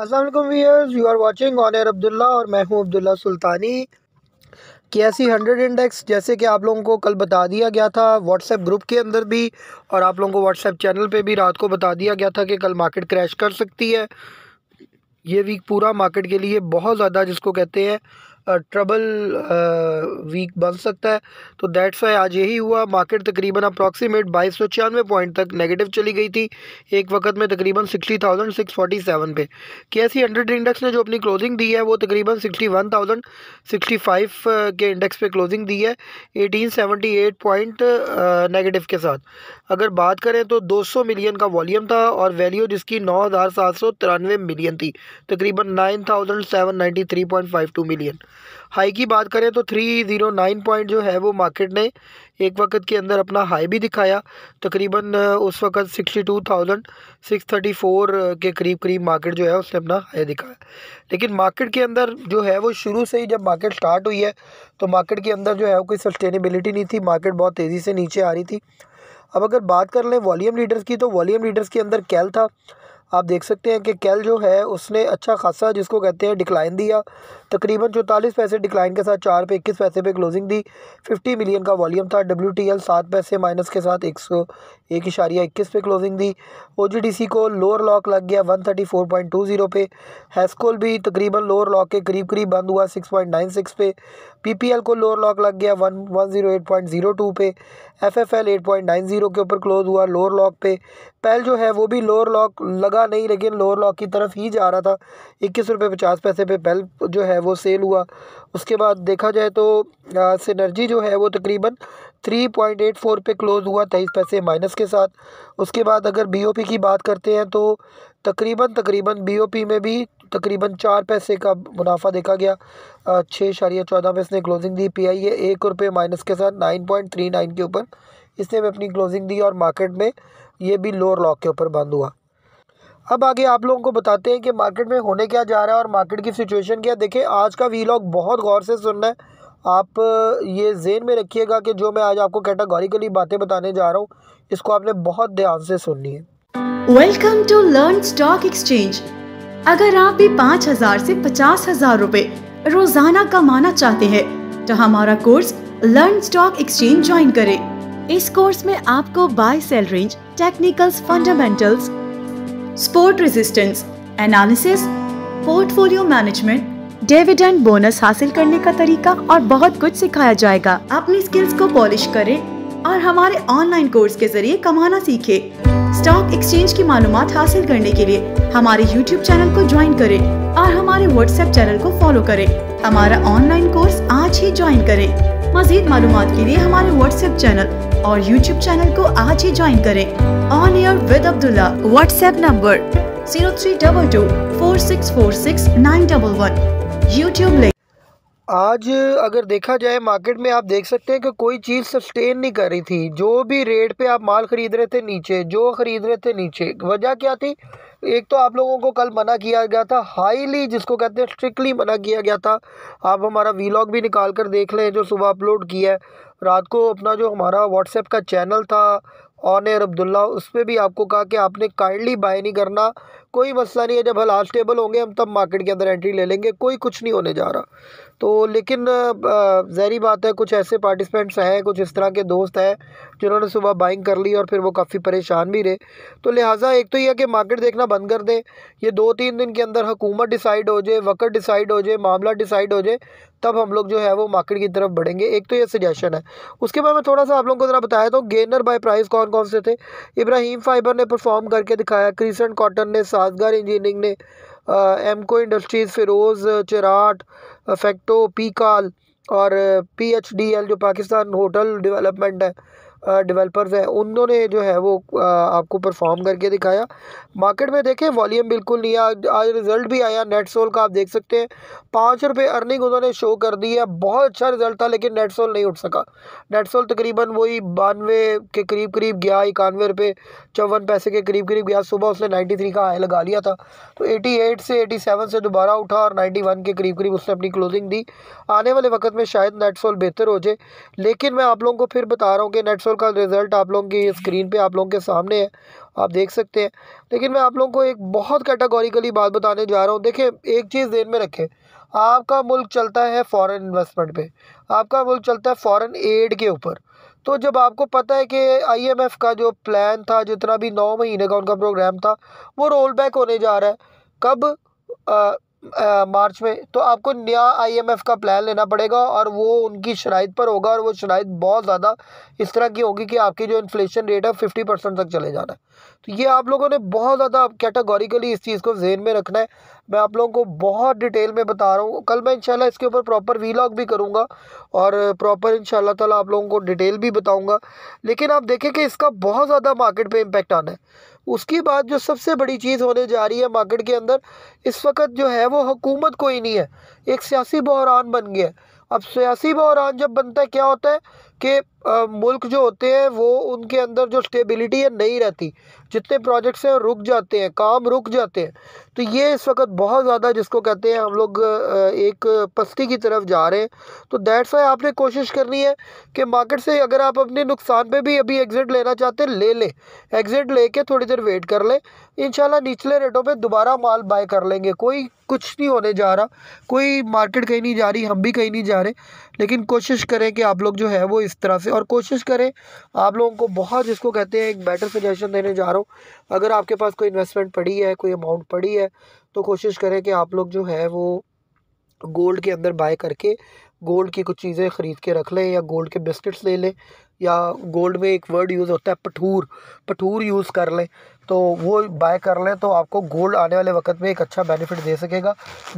Aslam viewers you are watching on air Abdullah और मैं हूं अब्दुल्ला सुल्तानी के एस हंड्रेड इंडेक्स जैसे कि आप लोगों को कल बता दिया गया था व्हाट्सएप ग्रुप के अंदर भी और आप लोगों को व्हाट्सएप चैनल पे भी रात को बता दिया गया था कि कल मार्केट क्रैश कर सकती है ये वीक पूरा मार्केट के लिए बहुत ज़्यादा जिसको कहते हैं ट्रबल वीक बन सकता है तो दैट्स वाई आज यही हुआ मार्केट तकरीबन अप्रॉक्सीमेट बाईस सौ छियानवे पॉइंट तक नेगेटिव चली गई थी एक वक्त में तकरीबन sixty thousand six forty seven पे के एस हंड्रेड इंडेक्स ने जो अपनी क्लोजिंग दी है वो तकरीबन sixty one thousand sixty five के इंडेक्स पे क्लोजिंग दी है eighteen seventy eight point negative के साथ अगर बात करें तो दो सौ मिलियन का वॉल्यूम था और वैल्यू जिसकी नौ हज़ार सात सौ तिरानवे मिलियन थी तकरीबन nine thousand seven ninety three point five two million high की बात करें तो थ्री ज़ीरो नाइन पॉइंट जो है वो मार्केट ने एक वक्त के अंदर अपना हाई भी दिखाया तकरीबन उस वक्त sixty two thousand six thirty four के करीब करीब मार्केट जो है उसने अपना हाई दिखाया लेकिन मार्केट के अंदर जो है वो शुरू से ही जब मार्केट स्टार्ट हुई है तो मार्केट के अंदर जो है कोई सस्टेनेबिलिटी नहीं थी मार्केट बहुत तेज़ी से नीचे आ रही थी अब अगर बात कर लें वॉलीम लीडर्स की तो वॉलीम लीडर्स के अंदर कैल था आप देख सकते हैं कि कैल जो है उसने अच्छा खासा जिसको कहते हैं डिक्लाइन दिया तकरीबन चौंतालीस पैसे डिक्लाइन के साथ चार पे इक्कीस पैसे पे क्लोजिंग दी फिफ्टी मिलियन का वॉल्यूम था डब्ल्यू टी एल सात पैसे माइनस के साथ एक सौ एक इशारिया इक्कीस पे क्लोजिंग दी ओ जी डी सी को लोअर लॉक लग गया one thirty four point two zero पे हैस्कोल भी तकरीबन लोअर लॉक के करीब करीब बंद हुआ सिक्स पॉइंट नाइन सिक्स पे पी पी एल को लोअर लॉक लग गया one one zero eight point zero two पे F F L eight point nine zero के ऊपर क्लोज हुआ लोअर लॉक पे पैल जो है वो भी लोअर लॉक लगा नहीं लेकिन लोअर लॉक की तरफ ही जा रहा था इक्कीस रुपये पचास पैसे पे पैल जो है वो सेल हुआ उसके बाद देखा जाए तो सिनर्जी जो है वो तकरीबन थ्री पॉइंट एट फोर पे क्लोज़ हुआ तेईस पैसे माइनस के साथ उसके बाद अगर बीओपी की बात करते हैं तो तकरीबन तकरीबन बीओपी में भी तकरीबन चार पैसे का मुनाफा देखा गया छः शारिया चौदह में इसने क्लोजिंग दी पी आई ए एक रुपये माइनस के साथ नाइन पॉइंट थ्री नाइन के ऊपर इसने भी अपनी क्लोजिंग दी और मार्केट में ये भी लोअर लॉक के ऊपर बंद हुआ अब आगे आप लोगों को बताते हैं कि मार्केट में होने क्या जा रहा है और मार्केट की सिचुएशन क्या देखिए आज का वी लॉग बहुत गौर से सुनना है आप ये जेन में रखिएगा कि जो मैं आज आपको कैटेगोरिकली बातें बताने जा रहा हूँ इसको आपने बहुत ध्यान से सुननी है welcome to learn stock exchange अगर आप भी पाँच हजार ऐसी पचास हजार रूपए रोजाना कमाना चाहते हैं तो हमारा course learn stock exchange join करें इस कोर्स में आपको buy sell range technicals fundamentals support resistance analysis portfolio management dividend bonus हासिल करने का तरीका और बहुत कुछ सिखाया जाएगा अपनी स्किल्स को पॉलिश करें और हमारे ऑनलाइन कोर्स के जरिए कमाना सीखे स्टॉक एक्सचेंज की मालूम हासिल करने के लिए हमारे यूट्यूब चैनल को ज्वाइन करें और हमारे व्हाट्सएप चैनल को फॉलो करें हमारा ऑनलाइन कोर्स आज ही ज्वाइन करें मजीद मालूम के लिए हमारे व्हाट्सएप चैनल और YouTube चैनल को आज ही ज्वाइन करें on air with Abdullah WhatsApp number zero three double two four six four six nine double one YouTube link आज अगर देखा जाए मार्केट में आप देख सकते हैं कि कोई चीज़ सस्टेन नहीं कर रही थी जो भी रेट पे आप माल ख़रीद रहे थे नीचे जो ख़रीद रहे थे नीचे वजह क्या थी एक तो आप लोगों को कल मना किया गया था हाईली जिसको कहते हैं स्ट्रिक्टली मना किया गया था आप हमारा वीलॉग भी निकाल कर देख लें जो सुबह अपलोड किया है रात को अपना जो हमारा व्हाट्सएप का चैनल था ऑनर अब्दुल्ला उस पर भी आपको कहा कि आपने काइंडली बाय नहीं करना कोई मसला नहीं है जब हाल स्टेबल होंगे हम तब मार्केट के अंदर एंट्री ले लेंगे कोई कुछ नहीं होने जा रहा तो लेकिन जहरी बात है कुछ ऐसे पार्टिसिपेंट्स हैं कुछ इस तरह के दोस्त हैं जिन्होंने सुबह बाइंग कर ली और फिर वो काफ़ी परेशान भी रहे तो लिहाजा एक तो यह कि मार्केट देखना बंद कर दें ये दो तीन दिन के अंदर हुकूमत डिसाइड हो जाए वक़्त डिसाइड हो जाए मामला डिसाइड हो जाए तब हम लोग जो है वो मार्केट की तरफ बढ़ेंगे एक तो ये सजेशन है उसके बाद मैं थोड़ा सा आप लोगों को ज़रा बताया तो गेनर बाय प्राइस कौन कौन से थे इब्राहिम फाइबर ने परफॉर्म करके दिखाया क्रीसेंट कॉटन ने साजगार इंजीनियरिंग ने एमको इंडस्ट्रीज़ फिरोज़ चिराट फैक्टो पी काल और पी एच डी एल जो पाकिस्तान होटल डेवलपमेंट है डेवलपर्स हैं उन्होंने जो है वो आपको परफॉर्म करके दिखाया मार्केट में देखें वॉल्यूम बिल्कुल नहीं आया आज रिज़ल्ट भी आया नेट सोल का आप देख सकते हैं पाँच रुपये अर्निंग उन्होंने शो कर दी है बहुत अच्छा रिजल्ट था लेकिन नेट सोल नहीं उठ सका नेट सोल तकरीबन वही बानवे के करीब करीब गया इक्यानवे रुपये चौवन पैसे के करीब करीब गया सुबह उसने नाइन्टी थ्री का हाई लगा लिया था तो एटी एट से एटी सेवन से दोबारा उठा और नाइन्टी वन के करीब करीब उसने अपनी क्लोजिंग दी आने वाले वक्त में शायद नेट सोल बेहतर हो जाए लेकिन मैं आप लोगों को फिर बता रहा हूँ कि नेट ट्रांसफ़र का रिज़ल्ट आप लोगों की स्क्रीन पे आप लोगों के सामने है आप देख सकते हैं लेकिन मैं आप लोगों को एक बहुत कैटागोरिकली बात बताने जा रहा हूँ देखें एक चीज़ देन में रखें आपका मुल्क चलता है फ़ॉरेन इन्वेस्टमेंट पे आपका मुल्क चलता है फ़ॉरेन एड के ऊपर तो जब आपको पता है कि आईएमएफ का जो प्लान था जितना भी नौ महीने का उनका प्रोग्राम था वो रोल बैक होने जा रहा है कब आ, मार्च में तो आपको नया आईएमएफ का प्लान लेना पड़ेगा और वो उनकी शराइत पर होगा और वो शराइत बहुत ज़्यादा इस तरह की होगी कि आपकी जो इन्फ्लेशन रेट है फिफ्टी परसेंट तक चले जाना है तो ये आप लोगों ने बहुत ज़्यादा कैटेगोरिकली इस चीज़ को जहन में रखना है मैं आप लोगों को बहुत डिटेल में बता रहा हूँ कल मैं इनशाला इसके ऊपर प्रॉपर वीलॉग भी करूँगा और प्रॉपर इंशाल्लाह ताला आप लोगों को डिटेल भी बताऊँगा लेकिन आप देखें कि इसका बहुत ज़्यादा मार्केट पर इम्पेक्ट आना है उसके बाद जो सबसे बड़ी चीज़ होने जा रही है मार्केट के अंदर इस वक्त जो है वो हुकूमत कोई नहीं है एक सियासी बहरान बन गया है अब सियासी बहरान जब बनता है क्या होता है कि मुल्क जो होते हैं वो उनके अंदर जो स्टेबिलिटी है नहीं रहती जितने प्रोजेक्ट्स हैं रुक जाते हैं काम रुक जाते हैं तो ये इस वक्त बहुत ज़्यादा जिसको कहते हैं हम लोग एक पस्ती की तरफ जा रहे हैं तो दैट्स वाई आपने कोशिश करनी है कि मार्केट से अगर आप अपने नुकसान पे भी अभी एग्ज़िट लेना चाहते हैं ले लें एग्ज़िट ले कर थोड़ी देर वेट कर लें इन निचले रेटों पर दोबारा माल बाय कर लेंगे कोई कुछ नहीं होने जा रहा कोई मार्केट कहीं नहीं जा रही हम भी कहीं नहीं जा रहे लेकिन कोशिश करें कि आप लोग जो है वो इस तरह से और कोशिश करें आप लोगों को बहुत जिसको कहते हैं एक बेटर सजेशन देने जा रहा हूँ अगर आपके पास कोई इन्वेस्टमेंट पड़ी है कोई अमाउंट पड़ी है तो कोशिश करें कि आप लोग जो है वो गोल्ड के अंदर बाय करके गोल्ड की कुछ चीज़ें ख़रीद के रख लें या गोल्ड के बिस्किट्स ले लें या गोल्ड में एक वर्ड यूज़ होता है पठूर पठूर यूज़ कर लें तो वो बाय कर लें तो आपको गोल्ड आने वाले वक्त में एक अच्छा बेनिफिट दे सकेगा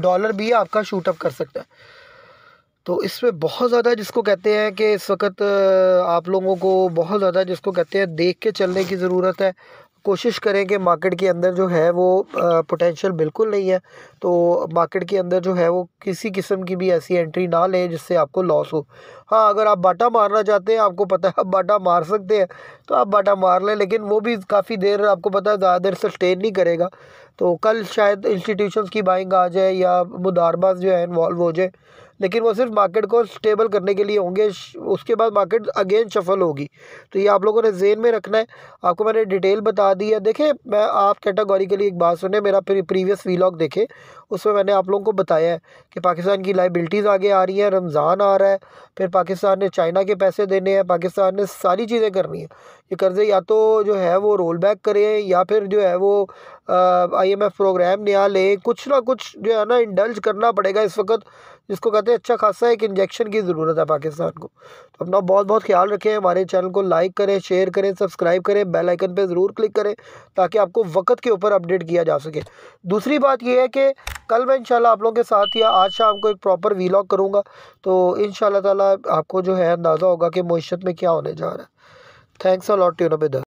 डॉलर भी आपका शूटअप कर सकता है तो इसमें बहुत ज़्यादा जिसको कहते हैं कि इस वक्त आप लोगों को बहुत ज़्यादा जिसको कहते हैं देख के चलने की ज़रूरत है कोशिश करें कि मार्केट के अंदर जो है वो पोटेंशियल बिल्कुल नहीं है तो मार्केट के अंदर जो है वो किसी किस्म की भी ऐसी एंट्री ना लें जिससे आपको लॉस हो हाँ अगर आप बाटा मारना चाहते हैं आपको पता है आप बाटा मार सकते हैं तो आप बाटा मार लें लेकिन वो भी काफ़ी देर आपको पता है ज़्यादा देर सस्टेन नहीं करेगा तो कल शायद इंस्टीट्यूशन की बाइंग आ जाए या मुदारबाज जो है इन्वॉल्व हो जाए लेकिन वो सिर्फ मार्केट को स्टेबल करने के लिए होंगे उसके बाद मार्केट अगेन शफल होगी तो ये आप लोगों ने जेन में रखना है आपको मैंने डिटेल बता दी है देखें मैं आप कैटागोरी के लिए एक बात सुने मेरा प्रीवियस वीलॉग देखे उसमें मैंने आप लोगों को बताया है कि पाकिस्तान की लाइबिलिटीज़ आगे आ रही हैं रमज़ान आ रहा है फिर पाकिस्तान ने चाइना के पैसे देने हैं पाकिस्तान ने सारी चीज़ें करनी है ये कर्ज़े या तो जो है वो रोल बैक करें या फिर जो है वो आईएमएफ प्रोग्राम नया लें कुछ ना कुछ जो है ना इंडल्ज करना पड़ेगा इस वक्त जिसको कहते हैं अच्छा खासा एक इंजेक्शन की ज़रूरत है पाकिस्तान को तो अपना बहुत बहुत ख्याल रखें हमारे चैनल को लाइक करें शेयर करें सब्सक्राइब करें बेल आइकन पे ज़रूर क्लिक करें ताकि आपको वक्त के ऊपर अपडेट किया जा सके दूसरी बात यह है कि कल मैं इंशाल्लाह आप लोगों के साथ या आज शाम को एक प्रॉपर वीलॉग करूँगा तो इन ताला आपको जो है अंदाज़ा होगा कि मीशत में क्या होने जा रहा है Thanks a lot, Yunabida.